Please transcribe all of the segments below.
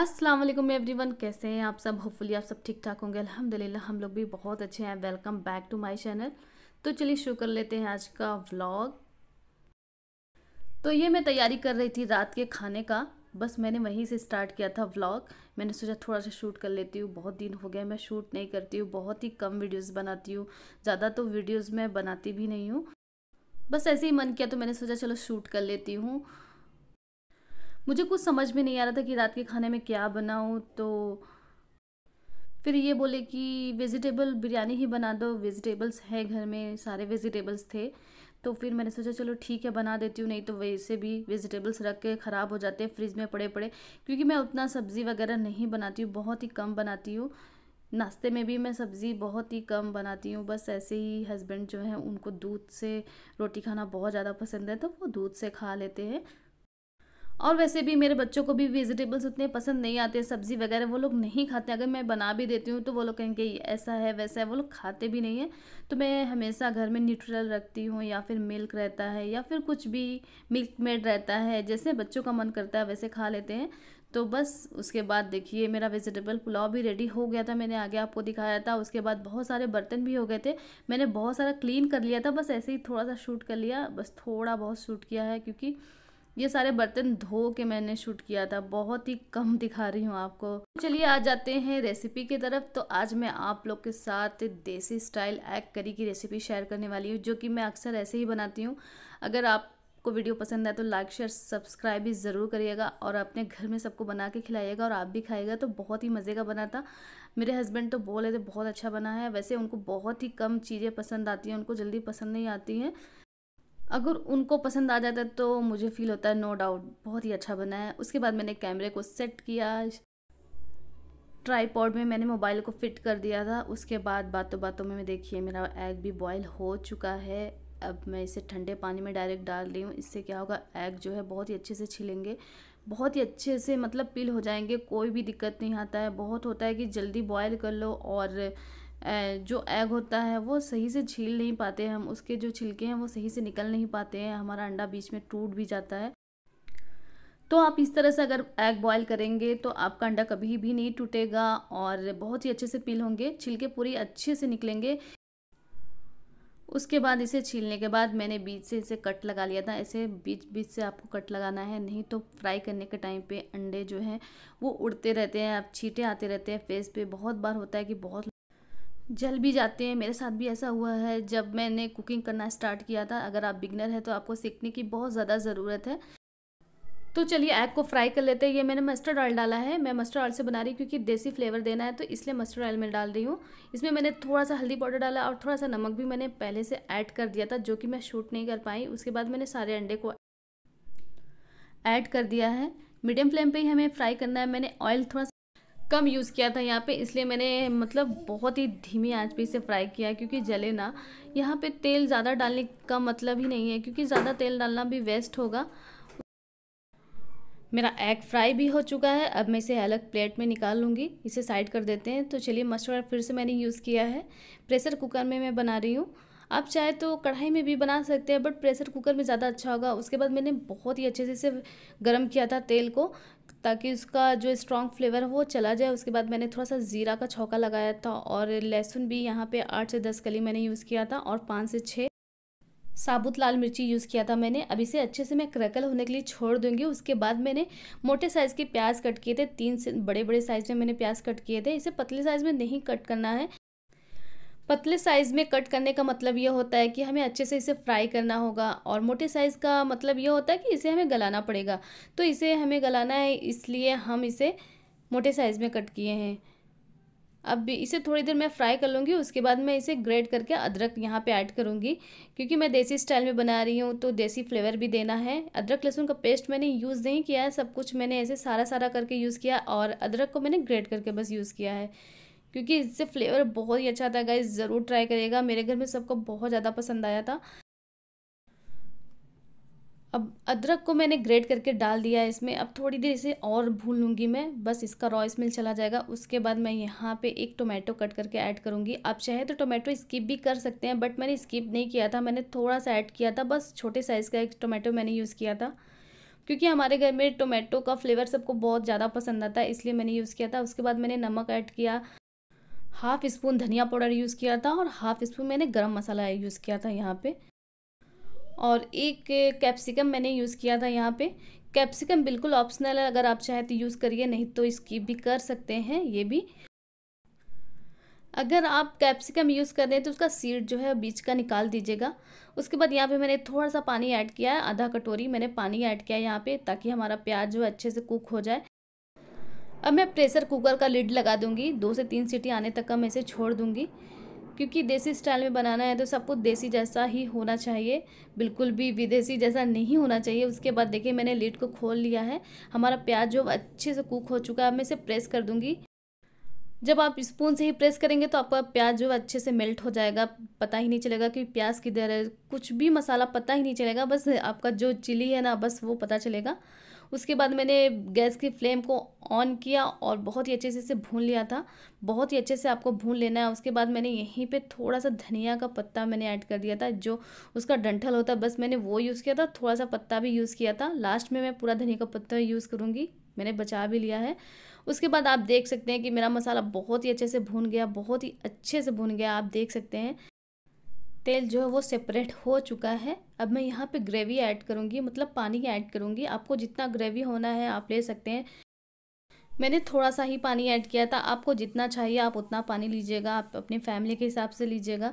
अस्सलाम वालेकुम एवरीवन कैसे हैं आप सब होपफुली आप सब ठीक ठाक होंगे अल्हम्दुलिल्लाह हम लोग भी बहुत अच्छे हैं welcome back to my channel तो चलिए शुरू कर लेते हैं आज का व्लॉग तो ये मैं तैयारी कर रही थी रात के खाने का बस मैंने वहीं से स्टार्ट किया था व्लॉग मैंने सोचा थोड़ा सा शूट कर लेती हूँ बहुत दिन हो गया मैं शूट नहीं करती हूँ बहुत ही कम वीडियोस बनाती हूँ ज़्यादा तो वीडियोस मैं बनाती भी नहीं हूँ बस ऐसे ही मन किया तो मैंने सोचा चलो शूट कर लेती हूँ मुझे कुछ समझ में नहीं आ रहा था कि रात के खाने में क्या बनाऊँ तो फिर ये बोले कि वेजिटेबल बिरयानी ही बना दो वेजिटेबल्स है घर में सारे वेजिटेबल्स थे तो फिर मैंने सोचा चलो ठीक है बना देती हूँ नहीं तो वैसे भी वेजिटेबल्स रख के ख़राब हो जाते हैं फ्रिज में पड़े पड़े क्योंकि मैं उतना सब्ज़ी वगैरह नहीं बनाती हूँ बहुत ही कम बनाती हूँ नाश्ते में भी मैं सब्ज़ी बहुत ही कम बनाती हूँ बस ऐसे ही हस्बैंड जो हैं उनको दूध से रोटी खाना बहुत ज़्यादा पसंद है तो वो दूध से खा लेते हैं और वैसे भी मेरे बच्चों को भी वेजिटेबल्स उतने पसंद नहीं आते सब्ज़ी वगैरह वो लोग नहीं खाते अगर मैं बना भी देती हूँ तो वो लोग कहेंगे ऐसा है वैसा है वो लोग खाते भी नहीं है तो मैं हमेशा घर में न्यूट्रल रखती हूँ या फिर मिल्क रहता है या फिर कुछ भी मिल्क मेड रहता है जैसे बच्चों का मन करता है वैसे खा लेते हैं तो बस उसके बाद देखिए मेरा वेजिटेबल पुलाव भी रेडी हो गया था मैंने आगे आपको दिखाया था उसके बाद बहुत सारे बर्तन भी हो गए थे मैंने बहुत सारा क्लीन कर लिया था बस ऐसे ही थोड़ा सा शूट कर लिया बस थोड़ा बहुत शूट किया है क्योंकि ये सारे बर्तन धो के मैंने शूट किया था बहुत ही कम दिखा रही हूँ आपको चलिए आ जाते हैं रेसिपी की तरफ तो आज मैं आप लोग के साथ देसी स्टाइल एग करी की रेसिपी शेयर करने वाली हूँ जो कि मैं अक्सर ऐसे ही बनाती हूँ अगर आप आपको वीडियो पसंद आए तो लाइक शेयर सब्सक्राइब भी ज़रूर करिएगा और अपने घर में सबको बना के खिलाइएगा और आप भी खाइएगा तो बहुत ही मज़े का बना था मेरे हस्बैंड तो बोले थे बहुत अच्छा बना है वैसे उनको बहुत ही कम चीज़ें पसंद आती हैं उनको जल्दी पसंद नहीं आती हैं अगर उनको पसंद आ जाता तो मुझे फील होता है नो डाउट बहुत ही अच्छा बना है उसके बाद मैंने कैमरे को सेट किया ट्राईपॉड में मैंने मोबाइल को फिट कर दिया था उसके बाद बातों बातों में देखिए मेरा एग भी बॉयल हो चुका है अब मैं इसे ठंडे पानी में डायरेक्ट डाल रही हूँ इससे क्या होगा एग जो है बहुत ही अच्छे से छिलेंगे बहुत ही अच्छे से मतलब पील हो जाएंगे कोई भी दिक्कत नहीं आता है बहुत होता है कि जल्दी बॉयल कर लो और जो एग होता है वो सही से छील नहीं पाते हैं हम उसके जो छिलके हैं वो सही से निकल नहीं पाते हैं हमारा अंडा बीच में टूट भी जाता है तो आप इस तरह से अगर एग बॉयल करेंगे तो आपका अंडा कभी भी नहीं टूटेगा और बहुत ही अच्छे से पील होंगे छिलके पूरी अच्छे से निकलेंगे उसके बाद इसे छीलने के बाद मैंने बीच से इसे कट लगा लिया था ऐसे बीच बीच से आपको कट लगाना है नहीं तो फ्राई करने के टाइम पे अंडे जो हैं वो उड़ते रहते हैं आप छीटे आते रहते हैं फेस पे बहुत बार होता है कि बहुत जल भी जाते हैं मेरे साथ भी ऐसा हुआ है जब मैंने कुकिंग करना स्टार्ट किया था अगर आप बिगनर हैं तो आपको सीखने की बहुत ज़्यादा ज़रूरत है तो चलिए एग को फ्राई कर लेते हैं ये मैंने मस्टर्ड ऑयल डाला है मैं मस्टर्ड ऑयल से बना रही हूँ क्योंकि देसी फ्लेवर देना है तो इसलिए मस्टर्ड ऑयल में डाल रही हूँ इसमें मैंने थोड़ा सा हल्दी पाउडर डाला और थोड़ा सा नमक भी मैंने पहले से ऐड कर दिया था जो कि मैं शूट नहीं कर पाई उसके बाद मैंने सारे अंडे को ऐड कर दिया है मीडियम फ्लेम पर ही हमें फ्राई करना है मैंने ऑयल थोड़ा कम यूज़ किया था यहाँ पे इसलिए मैंने मतलब बहुत ही धीमी आंच पे इसे फ्राई किया क्योंकि जले ना यहाँ पे तेल ज़्यादा डालने का मतलब ही नहीं है क्योंकि ज़्यादा तेल डालना भी वेस्ट होगा मेरा एग फ्राई भी हो चुका है अब मैं इसे अलग प्लेट में निकाल लूँगी इसे साइड कर देते हैं तो चलिए मस्टर्ड फिर से मैंने यूज़ किया है प्रेशर कुकर में मैं बना रही हूँ आप चाहे तो कढ़ाई में भी बना सकते हैं बट प्रेशर कुकर में ज़्यादा अच्छा होगा उसके बाद मैंने बहुत ही अच्छे से इसे गर्म किया था तेल को ताकि उसका जो स्ट्रॉन्ग फ्लेवर है वो चला जाए उसके बाद मैंने थोड़ा सा ज़ीरा का छौका लगाया था और लहसुन भी यहाँ पे आठ से दस कली मैंने यूज़ किया था और पाँच से छः साबुत लाल मिर्ची यूज़ किया था मैंने अब इसे अच्छे से मैं क्रैकल होने के लिए छोड़ दूंगी उसके बाद मैंने मोटे साइज़ के प्याज कट किए थे तीन से बड़े बड़े साइज़ में मैंने प्याज कट किए थे इसे पतले साइज़ में नहीं कट करना है पतले साइज़ में कट करने का मतलब यह होता है कि हमें अच्छे से इसे फ्राई करना होगा और मोटे साइज़ का मतलब यह होता है कि इसे हमें गलाना पड़ेगा तो इसे हमें गलाना है इसलिए हम इसे मोटे साइज़ में कट किए हैं अब इसे थोड़ी देर मैं फ्राई कर लूँगी उसके बाद मैं इसे ग्रेट करके अदरक यहाँ पे ऐड करूँगी क्योंकि मैं देसी स्टाइल में बना रही हूँ तो देसी फ्लेवर भी देना है अदरक लहसुन का पेस्ट मैंने यूज़ नहीं किया है सब कुछ मैंने ऐसे सारा सारा करके यूज़ किया और अदरक को मैंने ग्रेट करके बस यूज़ किया है क्योंकि इससे फ्लेवर बहुत ही अच्छा था गाइज ज़रूर ट्राई करिएगा मेरे घर में सबको बहुत ज़्यादा पसंद आया था अब अदरक को मैंने ग्रेट करके डाल दिया है इसमें अब थोड़ी देर इसे और भून लूँगी मैं बस इसका रॉ स्मेल चला जाएगा उसके बाद मैं यहाँ पे एक टोमेटो कट करके ऐड करूँगी आप चाहे तो टोमेटो स्किप भी कर सकते हैं बट मैंने स्किप नहीं किया था मैंने थोड़ा सा ऐड किया था बस छोटे साइज़ का एक टोमेटो मैंने यूज़ किया था क्योंकि हमारे घर में टोमेटो का फ्लेवर सबको बहुत ज़्यादा पसंद आता है इसलिए मैंने यूज़ किया था उसके बाद मैंने नमक ऐड किया हाफ़ स्पून धनिया पाउडर यूज़ किया था और हाफ़ स्पून मैंने गरम मसाला यूज़ किया था यहाँ पे और एक कैप्सिकम मैंने यूज़ किया था यहाँ पे कैप्सिकम बिल्कुल ऑप्शनल है अगर आप चाहें तो यूज़ करिए नहीं तो इसकी भी कर सकते हैं ये भी अगर आप कैप्सिकम यूज़ कर रहे हैं तो उसका सीड जो है बीच का निकाल दीजिएगा उसके बाद यहाँ पे मैंने थोड़ा सा पानी ऐड किया है आधा कटोरी मैंने पानी ऐड किया है यहाँ पे ताकि हमारा प्याज जो है अच्छे से कुक हो जाए अब मैं प्रेशर कुकर का लिड लगा दूंगी दो से तीन सीटी आने तक का मैं इसे छोड़ दूंगी क्योंकि देसी स्टाइल में बनाना है तो सब कुछ देसी जैसा ही होना चाहिए बिल्कुल भी विदेशी जैसा नहीं होना चाहिए उसके बाद देखिए मैंने लिड को खोल लिया है हमारा प्याज जो अच्छे से कुक हो चुका है मैं इसे प्रेस कर दूंगी जब आप स्पून से ही प्रेस करेंगे तो आपका प्याज जो अच्छे से मेल्ट हो जाएगा पता ही नहीं चलेगा कि प्याज किधर है कुछ भी मसाला पता ही नहीं चलेगा बस आपका जो चिली है ना बस वो पता चलेगा उसके बाद मैंने गैस की फ्लेम को ऑन किया और बहुत ही अच्छे से इसे भून लिया था बहुत ही अच्छे से आपको भून लेना है उसके बाद मैंने यहीं पे थोड़ा सा धनिया का पत्ता मैंने ऐड कर दिया था जो उसका डंठल होता है बस मैंने वो यूज़ किया था थोड़ा सा पत्ता भी यूज़ किया था लास्ट में मैं पूरा धनिया का पत्ता यूज़ करूँगी मैंने बचा भी लिया है उसके बाद आप देख सकते हैं कि मेरा मसाला बहुत ही अच्छे से भून गया बहुत ही अच्छे से भून गया आप देख सकते हैं तेल जो है वो सेपरेट हो चुका है अब मैं यहाँ पे ग्रेवी ऐड करूँगी मतलब पानी ऐड करूँगी आपको जितना ग्रेवी होना है आप ले सकते हैं मैंने थोड़ा सा ही पानी ऐड किया था आपको जितना चाहिए आप उतना पानी लीजिएगा आप अपनी फैमिली के हिसाब से लीजिएगा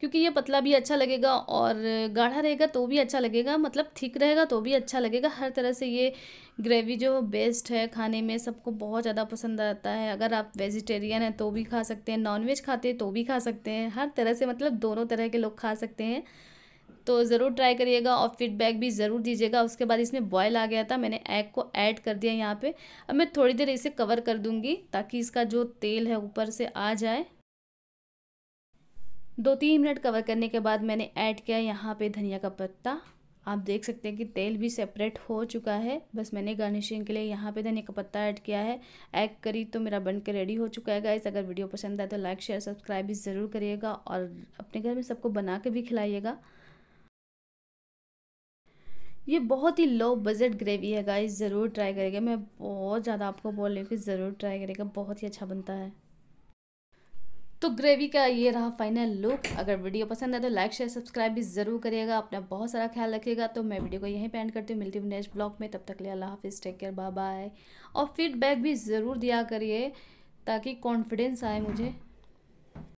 क्योंकि ये पतला भी अच्छा लगेगा और गाढ़ा रहेगा तो भी अच्छा लगेगा मतलब थिक रहेगा तो भी अच्छा लगेगा हर तरह से ये ग्रेवी जो बेस्ट है खाने में सबको बहुत ज़्यादा पसंद आता है अगर आप वेजिटेरियन हैं तो भी खा सकते हैं नॉनवेज खाते हैं तो भी खा सकते हैं हर तरह से मतलब दोनों तरह के लोग खा सकते हैं तो ज़रूर ट्राई करिएगा और फीडबैक भी ज़रूर दीजिएगा उसके बाद इसमें बॉयल आ गया था मैंने एग को ऐड कर दिया यहाँ पे अब मैं थोड़ी देर इसे कवर कर दूँगी ताकि इसका जो तेल है ऊपर से आ जाए दो तीन मिनट कवर करने के बाद मैंने ऐड किया यहाँ पे धनिया का पत्ता आप देख सकते हैं कि तेल भी सेपरेट हो चुका है बस मैंने गार्निशिंग के लिए यहाँ पे धनिया का पत्ता ऐड किया है ऐड करी तो मेरा बन के रेडी हो चुका है गाइस अगर वीडियो पसंद आए तो लाइक शेयर सब्सक्राइब भी ज़रूर करिएगा और अपने घर में सबको बना के भी खिलाइएगा ये बहुत ही लो बजट ग्रेवी है गाइस ज़रूर ट्राई करेगा मैं बहुत ज़्यादा आपको बोल रही हूँ कि ज़रूर ट्राई करेगा बहुत ही अच्छा बनता है तो ग्रेवी का ये रहा फाइनल लुक अगर वीडियो पसंद आए तो लाइक शेयर सब्सक्राइब भी ज़रूर करिएगा अपना बहुत सारा ख्याल रखिएगा तो मैं वीडियो को यहीं पेंड एंड करती हूँ मिलती हूँ नेक्स्ट ब्लॉग में तब तक ले अल्लाह हाफिज़ टेक केयर बाय बाय और फीडबैक भी ज़रूर दिया करिए ताकि कॉन्फिडेंस आए मुझे